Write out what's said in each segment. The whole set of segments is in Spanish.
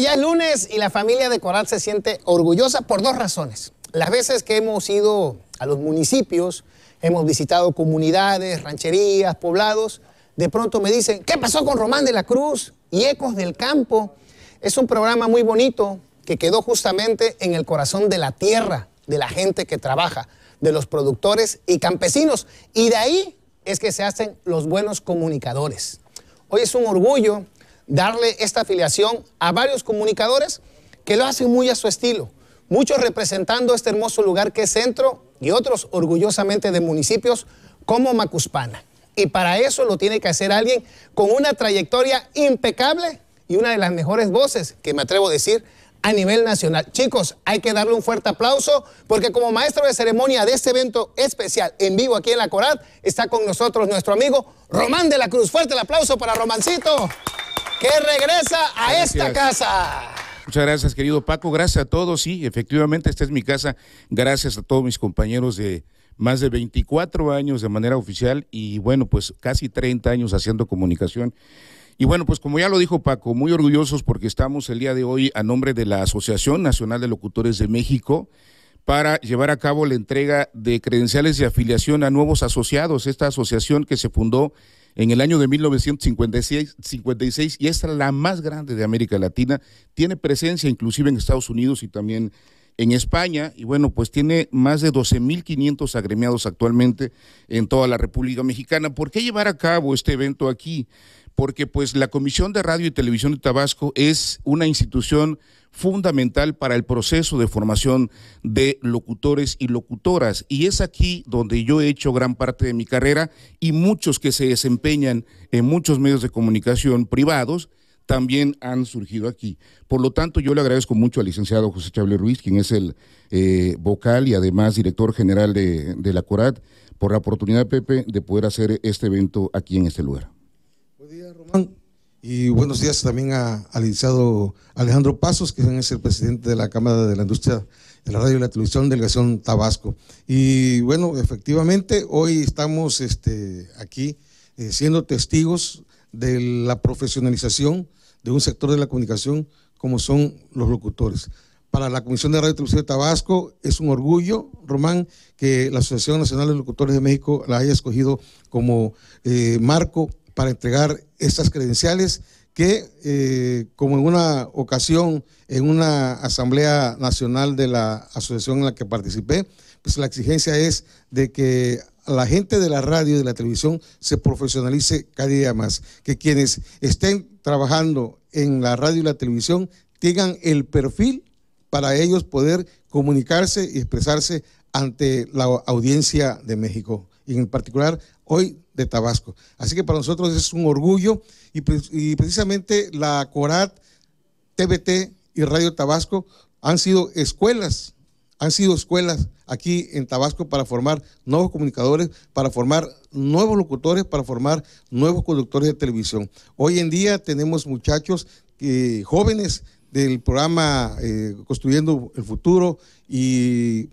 ya es lunes y la familia de Coral se siente orgullosa por dos razones. Las veces que hemos ido a los municipios, hemos visitado comunidades, rancherías, poblados, de pronto me dicen, ¿qué pasó con Román de la Cruz y Ecos del Campo? Es un programa muy bonito que quedó justamente en el corazón de la tierra, de la gente que trabaja, de los productores y campesinos. Y de ahí es que se hacen los buenos comunicadores. Hoy es un orgullo darle esta afiliación a varios comunicadores que lo hacen muy a su estilo, muchos representando este hermoso lugar que es centro y otros orgullosamente de municipios como Macuspana. Y para eso lo tiene que hacer alguien con una trayectoria impecable y una de las mejores voces, que me atrevo a decir, a nivel nacional. Chicos, hay que darle un fuerte aplauso porque como maestro de ceremonia de este evento especial en vivo aquí en la Coral, está con nosotros nuestro amigo Román de la Cruz. Fuerte el aplauso para Romancito que regresa a esta casa. Muchas gracias, querido Paco. Gracias a todos. Sí, efectivamente, esta es mi casa. Gracias a todos mis compañeros de más de 24 años de manera oficial y bueno, pues casi 30 años haciendo comunicación. Y bueno, pues como ya lo dijo Paco, muy orgullosos porque estamos el día de hoy a nombre de la Asociación Nacional de Locutores de México para llevar a cabo la entrega de credenciales de afiliación a nuevos asociados. Esta asociación que se fundó en el año de 1956 y esta es la más grande de América Latina. Tiene presencia inclusive en Estados Unidos y también en España y bueno, pues tiene más de 12.500 agremiados actualmente en toda la República Mexicana. ¿Por qué llevar a cabo este evento aquí? Porque pues la Comisión de Radio y Televisión de Tabasco es una institución fundamental para el proceso de formación de locutores y locutoras. Y es aquí donde yo he hecho gran parte de mi carrera y muchos que se desempeñan en muchos medios de comunicación privados también han surgido aquí. Por lo tanto, yo le agradezco mucho al licenciado José Chávez Ruiz, quien es el eh, vocal y además director general de, de la CORAT, por la oportunidad, Pepe, de poder hacer este evento aquí en este lugar. Román. Y buenos días también al licenciado Alejandro Pasos, que es el presidente de la Cámara de la Industria de la Radio y la Televisión, Delegación Tabasco. Y bueno, efectivamente, hoy estamos este, aquí eh, siendo testigos de la profesionalización de un sector de la comunicación como son los locutores. Para la Comisión de Radio y Televisión de Tabasco es un orgullo, Román, que la Asociación Nacional de Locutores de México la haya escogido como eh, marco para entregar estas credenciales que, eh, como en una ocasión, en una asamblea nacional de la asociación en la que participé, pues la exigencia es de que la gente de la radio y de la televisión se profesionalice cada día más, que quienes estén trabajando en la radio y la televisión tengan el perfil para ellos poder comunicarse y expresarse ante la audiencia de México. Y en particular, hoy de Tabasco. Así que para nosotros es un orgullo y, precisamente la CORAT, TBT y Radio Tabasco han sido escuelas, han sido escuelas aquí en Tabasco para formar nuevos comunicadores, para formar nuevos locutores, para formar nuevos conductores de televisión. Hoy en día tenemos muchachos eh, jóvenes del programa eh, Construyendo el Futuro y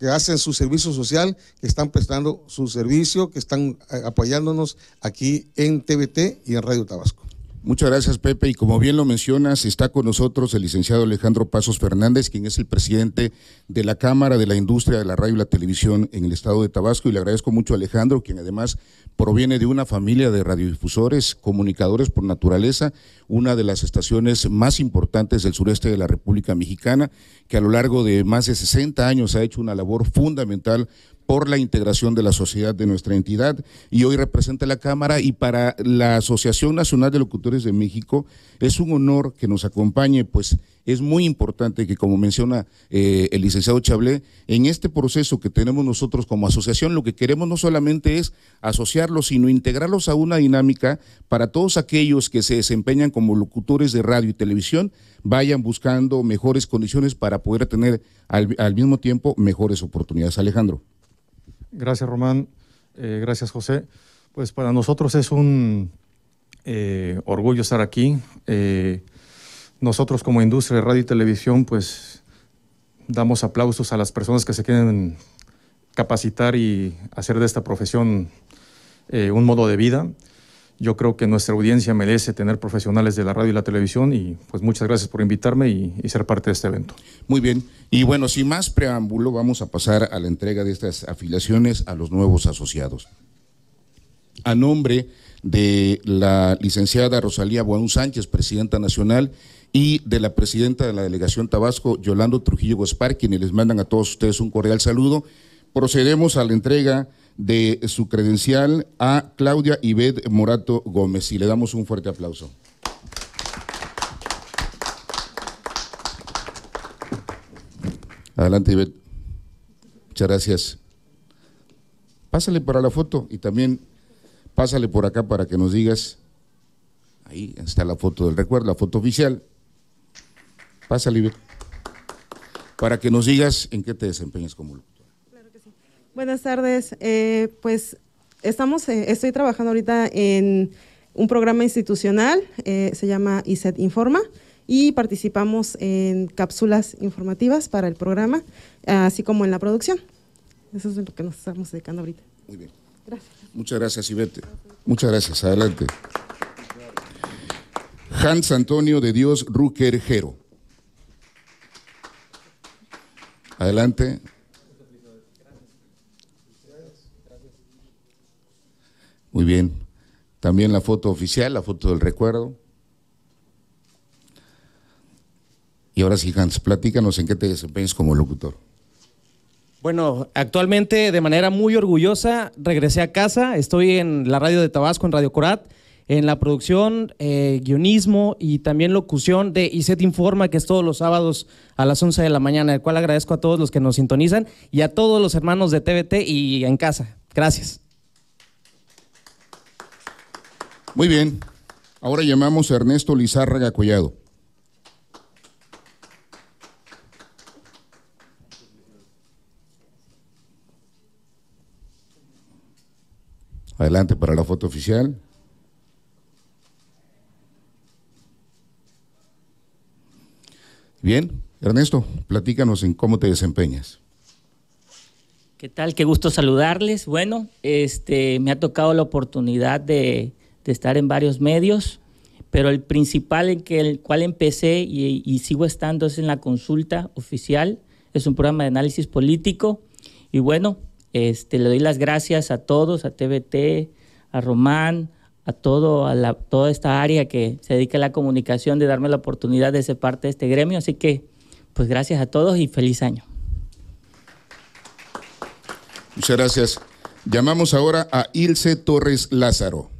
que hacen su servicio social, que están prestando su servicio, que están eh, apoyándonos aquí en TVT y en Radio Tabasco. Muchas gracias, Pepe. Y como bien lo mencionas, está con nosotros el licenciado Alejandro Pasos Fernández, quien es el presidente de la Cámara de la Industria de la Radio y la Televisión en el estado de Tabasco. Y le agradezco mucho a Alejandro, quien además proviene de una familia de radiodifusores, comunicadores por naturaleza, una de las estaciones más importantes del sureste de la República Mexicana, que a lo largo de más de 60 años ha hecho una labor fundamental por la integración de la sociedad de nuestra entidad y hoy representa la Cámara y para la Asociación Nacional de Locutores de México es un honor que nos acompañe, pues es muy importante que, como menciona eh, el licenciado Chablé, en este proceso que tenemos nosotros como asociación, lo que queremos no solamente es asociarlos, sino integrarlos a una dinámica para todos aquellos que se desempeñan como locutores de radio y televisión, vayan buscando mejores condiciones para poder tener al mismo tiempo mejores oportunidades. Alejandro. Gracias, Román. Eh, gracias, José. Pues para nosotros es un eh, orgullo estar aquí. Eh, nosotros como industria de radio y televisión, pues damos aplausos a las personas que se quieren capacitar y hacer de esta profesión un modo de vida. Yo creo que nuestra audiencia merece tener profesionales de la radio y la televisión y pues muchas gracias por invitarme y, ser parte de este evento. Muy bien, y bueno, sin más preámbulo, vamos a pasar a la entrega de estas afiliaciones a los nuevos asociados. A nombre de la licenciada Rosalía Boán Sánchez, presidenta nacional, y de la presidenta de la delegación Tabasco, Yolando Trujillo Gospar, quienes les mandan a todos ustedes un cordial saludo. Procedemos a la entrega de su credencial a Claudia Ived Morato Gómez y le damos un fuerte aplauso. Adelante, Ibet. Muchas gracias. Pásale para la foto y también pásale por acá para que nos digas. Ahí está la foto del recuerdo, la foto oficial. Pásale, Ibet. Para que nos digas en qué te desempeñas como Buenas tardes. Eh, pues estamos, eh, estoy trabajando ahorita en un programa institucional, eh, se llama ISET Informa, y participamos en cápsulas informativas para el programa, así como en la producción. Eso es lo que nos estamos dedicando ahorita. Muy bien. Gracias. Muchas gracias, Ivete. Muchas gracias. Adelante. Hans Antonio de Dios Jero. Adelante. Muy bien. También la foto oficial, la foto del recuerdo. Y ahora sí, Hans, platícanos en qué te desempeñas como locutor. Bueno, actualmente de manera muy orgullosa regresé a casa. Estoy en la radio de Tabasco, en Radio Corat, en la producción, eh, guionismo y también locución de ICET Informa, que es todos los sábados a las 11 de la mañana, el cual agradezco a todos los que nos sintonizan y a todos los hermanos de TVT y en casa. Gracias. Muy bien. Ahora llamamos a Ernesto Lizárraga Collado. Adelante para la foto oficial. Bien, Ernesto, platícanos en cómo te desempeñas. ¿Qué tal? Qué gusto saludarles. Bueno, este, me ha tocado la oportunidad de de estar en varios medios, pero el principal en que el cual empecé y, sigo estando es en la consulta oficial, es un programa de análisis político y bueno, este, le doy las gracias a todos, a TVT, a Román, a, todo, a la, toda esta área que se dedica a la comunicación de darme la oportunidad de ser parte de este gremio, así que pues gracias a todos y feliz año. Muchas gracias. Llamamos ahora a Ilse Torres Lázaro.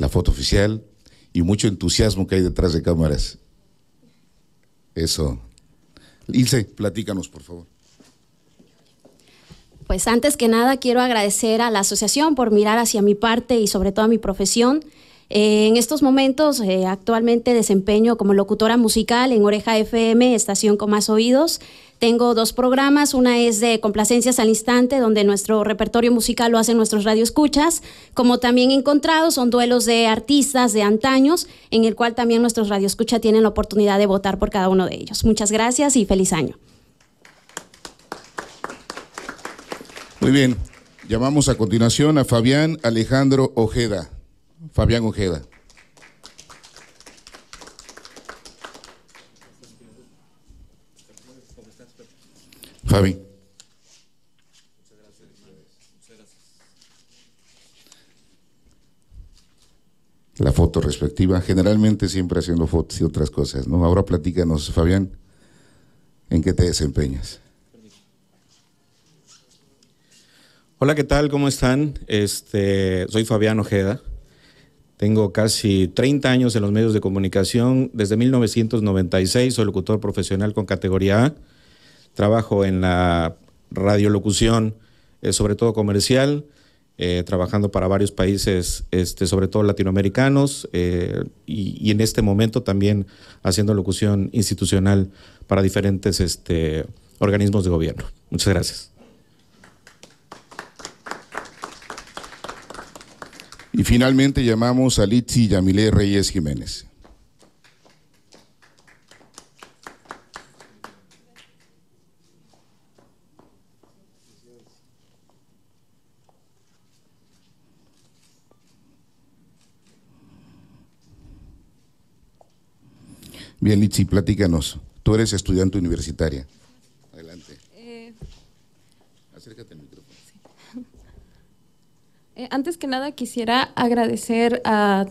la foto oficial y mucho entusiasmo que hay detrás de cámaras. Eso. Ilse, platícanos, por favor. Pues antes que nada quiero agradecer a la asociación por mirar hacia mi parte y sobre todo a mi profesión en estos momentos eh, actualmente desempeño como locutora musical en Oreja FM, estación con más oídos. Tengo dos programas, una es de Complacencias al Instante, donde nuestro repertorio musical lo hacen nuestros radioescuchas, como también encontrados son duelos de artistas de antaños, en el cual también nuestros radioescuchas tienen la oportunidad de votar por cada uno de ellos. Muchas gracias y feliz año. Muy bien, llamamos a continuación a Fabián Alejandro Ojeda. Fabián Ojeda. Fabi. La foto respectiva, generalmente siempre haciendo fotos y otras cosas, ¿no? Ahora platícanos, Fabián, ¿en qué te desempeñas? Hola, ¿qué tal? ¿Cómo están? Este, soy Fabián Ojeda. Tengo casi 30 años en los medios de comunicación. Desde 1996 soy locutor profesional con categoría A. Trabajo en la radiolocución, eh, sobre todo comercial, eh, trabajando para varios países, este, sobre todo latinoamericanos, eh, y, en este momento también haciendo locución institucional para diferentes este, organismos de gobierno. Muchas gracias. Y finalmente llamamos a Litsi Yamilé Reyes Jiménez. Bien, Litsi, platícanos. Tú eres estudiante universitaria. Eh, antes que nada, quisiera agradecer a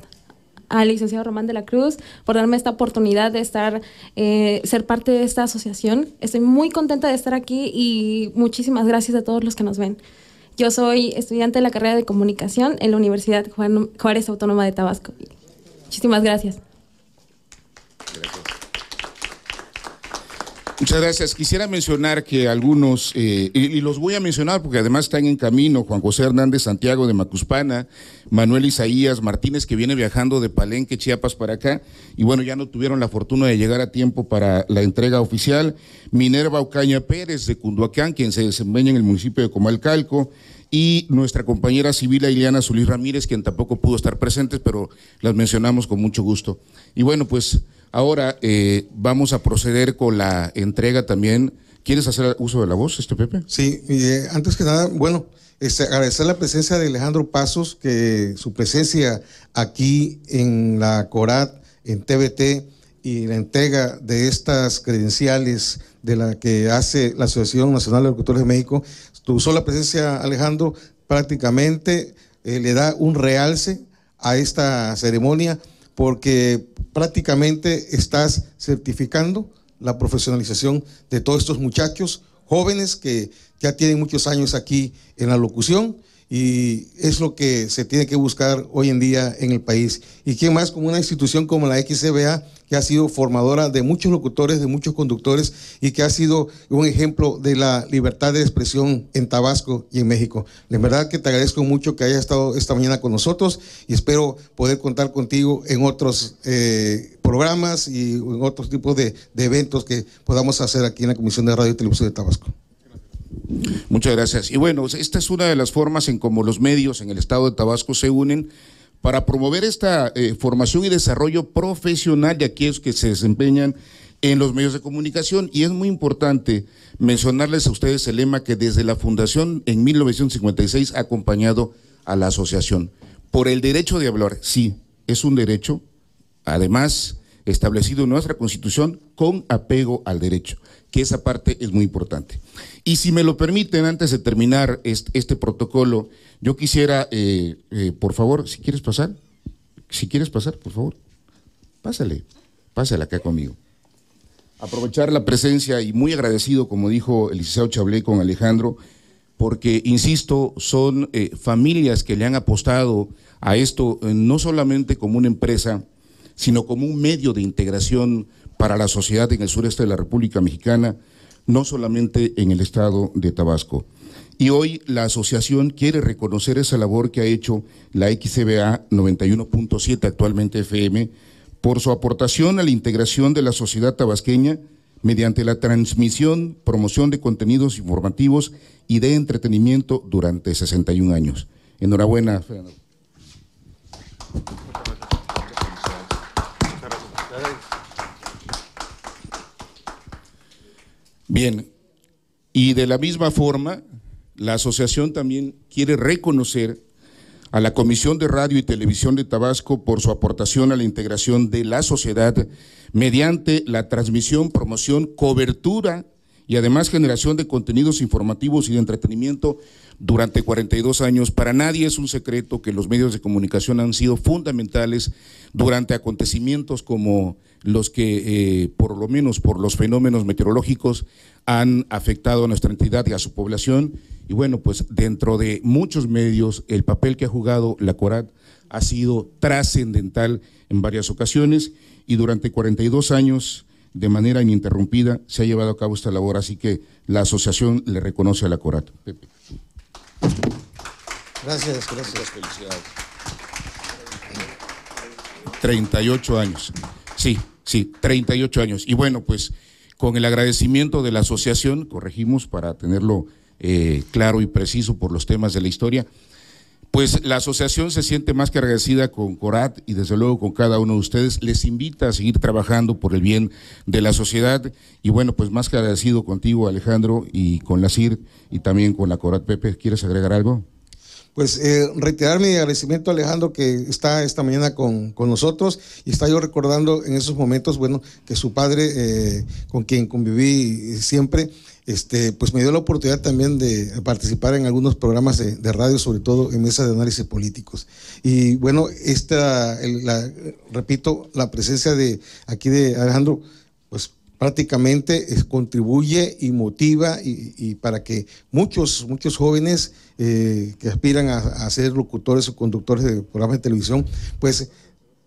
al licenciado Román de la Cruz por darme esta oportunidad de estar, eh, ser parte de esta asociación. Estoy muy contenta de estar aquí y muchísimas gracias a todos los que nos ven. Yo soy estudiante de la carrera de comunicación en la Universidad Juárez Autónoma de Tabasco. Muchísimas gracias. Muchas gracias. Quisiera mencionar que algunos, eh, y, los voy a mencionar porque además están en camino, Juan José Hernández Santiago de Macuspana, Manuel Isaías Martínez, que viene viajando de Palenque, Chiapas para acá, y bueno, ya no tuvieron la fortuna de llegar a tiempo para la entrega oficial, Minerva Ocaña Pérez de Cunduacán, quien se desempeña en el municipio de Comalcalco, y nuestra compañera civil Ileana Zulí Ramírez, quien tampoco pudo estar presente, pero las mencionamos con mucho gusto. Y bueno, pues... Ahora eh, vamos a proceder con la entrega también. ¿Quieres hacer uso de la voz, este Pepe? Sí, eh, antes que nada, bueno, este, agradecer la presencia de Alejandro Pasos, que su presencia aquí en la CORAT, en TBT y la entrega de estas credenciales de la que hace la Asociación Nacional de Locutores de México, tu sola presencia, Alejandro, prácticamente eh, le da un realce a esta ceremonia porque prácticamente estás certificando la profesionalización de todos estos muchachos jóvenes que ya tienen muchos años aquí en la locución y es lo que se tiene que buscar hoy en día en el país. Y quién más como una institución como la XCBA, que ha sido formadora de muchos locutores, de muchos conductores y que ha sido un ejemplo de la libertad de expresión en Tabasco y en México. De verdad que te agradezco mucho que hayas estado esta mañana con nosotros y espero poder contar contigo en otros eh, programas y en otros tipos de eventos que podamos hacer aquí en la Comisión de Radio y Televisión de Tabasco. Muchas gracias. Y bueno, esta es una de las formas en cómo los medios en el estado de Tabasco se unen para promover esta eh, formación y desarrollo profesional de aquellos que se desempeñan en los medios de comunicación. Y es muy importante mencionarles a ustedes el lema que desde la fundación en 1956 ha acompañado a la asociación. Por el derecho de hablar, sí, es un derecho, además establecido en nuestra constitución con apego al derecho que esa parte es muy importante. Y si me lo permiten, antes de terminar este, protocolo, yo quisiera, eh, eh, por favor, si quieres pasar, si quieres pasar, por favor, pásale, pásale acá conmigo. Aprovechar la presencia y muy agradecido, como dijo el Chablé con Alejandro, porque, insisto, son eh, familias que le han apostado a esto no solamente como una empresa, sino como un medio de integración para la sociedad en el sureste de la República Mexicana, no solamente en el estado de Tabasco. Y hoy la asociación quiere reconocer esa labor que ha hecho la XBA 91.7 actualmente FM por su aportación a la integración de la sociedad tabasqueña mediante la transmisión, promoción de contenidos informativos y de entretenimiento durante 61 años. Enhorabuena. Fernando. Bien, y de la misma forma, la asociación también quiere reconocer a la Comisión de Radio y Televisión de Tabasco por su aportación a la integración de la sociedad mediante la transmisión, promoción, cobertura y además generación de contenidos informativos y de entretenimiento durante 42 años. Para nadie es un secreto que los medios de comunicación han sido fundamentales durante acontecimientos como los que, eh, por lo menos por los fenómenos meteorológicos, han afectado a nuestra entidad y a su población. Y bueno, pues dentro de muchos medios, el papel que ha jugado la CORAT ha sido trascendental en varias ocasiones y durante 42 años de manera ininterrumpida se ha llevado a cabo esta labor, así que la asociación le reconoce al la Gracias, gracias. Felicidades. 38 años. Sí, sí, 38 años. Y bueno, pues con el agradecimiento de la asociación, corregimos para tenerlo eh, claro y preciso por los temas de la historia, pues la asociación se siente más que agradecida con Corat y desde luego con cada uno de ustedes. Les invita a seguir trabajando por el bien de la sociedad y bueno, pues más que agradecido contigo Alejandro y con la CIR y también con la Corat Pepe. ¿Quieres agregar algo? Pues eh, reiterar mi agradecimiento a Alejandro que está esta mañana con, nosotros y está yo recordando en esos momentos, bueno, que su padre, eh, con quien conviví siempre, este, pues me dio la oportunidad también de participar en algunos programas de, radio, sobre todo en mesas de análisis políticos. Y bueno, esta, repito, la presencia de aquí de Alejandro, pues prácticamente contribuye y motiva y, para que muchos, muchos jóvenes eh, que aspiran a, a ser locutores o conductores de programas de televisión, pues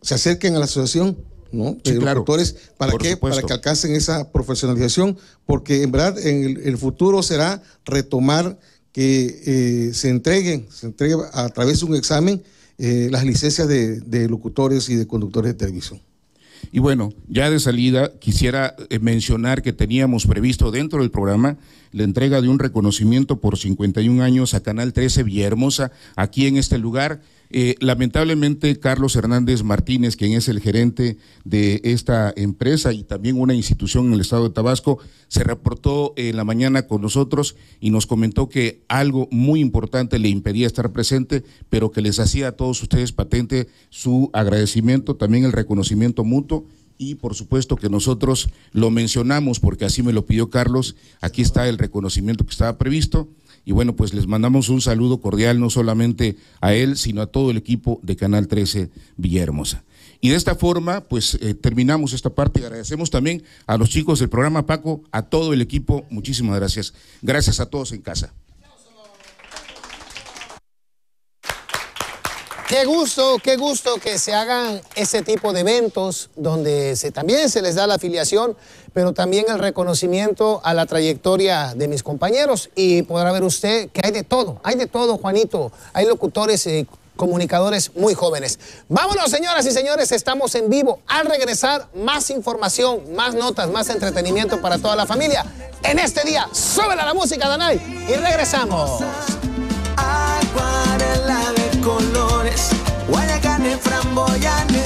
se acerquen a la asociación ¿no? Eh, ¿Para qué? Para que alcancen esa profesionalización, porque en verdad en el, futuro será retomar que eh, se entreguen, se entregue a través de un examen eh, las licencias de, locutores y de conductores de televisión. Y bueno, ya de salida quisiera mencionar que teníamos previsto dentro del programa la entrega de un reconocimiento por 51 años a Canal 13 Villahermosa, aquí en este lugar. Eh, lamentablemente, Carlos Hernández Martínez, quien es el gerente de esta empresa y también una institución en el estado de Tabasco, se reportó en la mañana con nosotros y nos comentó que algo muy importante le impedía estar presente, pero que les hacía a todos ustedes patente su agradecimiento, también el reconocimiento mutuo y por supuesto que nosotros lo mencionamos porque así me lo pidió Carlos. Aquí está el reconocimiento que estaba previsto y bueno, pues les mandamos un saludo cordial no solamente a él, sino a todo el equipo de Canal 13 Villahermosa. Y de esta forma, pues eh, terminamos esta parte. y Agradecemos también a los chicos del programa Paco, a todo el equipo. Muchísimas gracias. Gracias a todos en casa. Qué gusto, qué gusto que se hagan ese tipo de eventos donde también se les da la afiliación, pero también el reconocimiento a la trayectoria de mis compañeros. Y podrá ver usted que hay de todo, hay de todo, Juanito. Hay locutores y comunicadores muy jóvenes. Vámonos, señoras y señores, estamos en vivo. Al regresar, más información, más notas, más entretenimiento para toda la familia. En este día, súbela la música, Danay, y regresamos. de color huele carne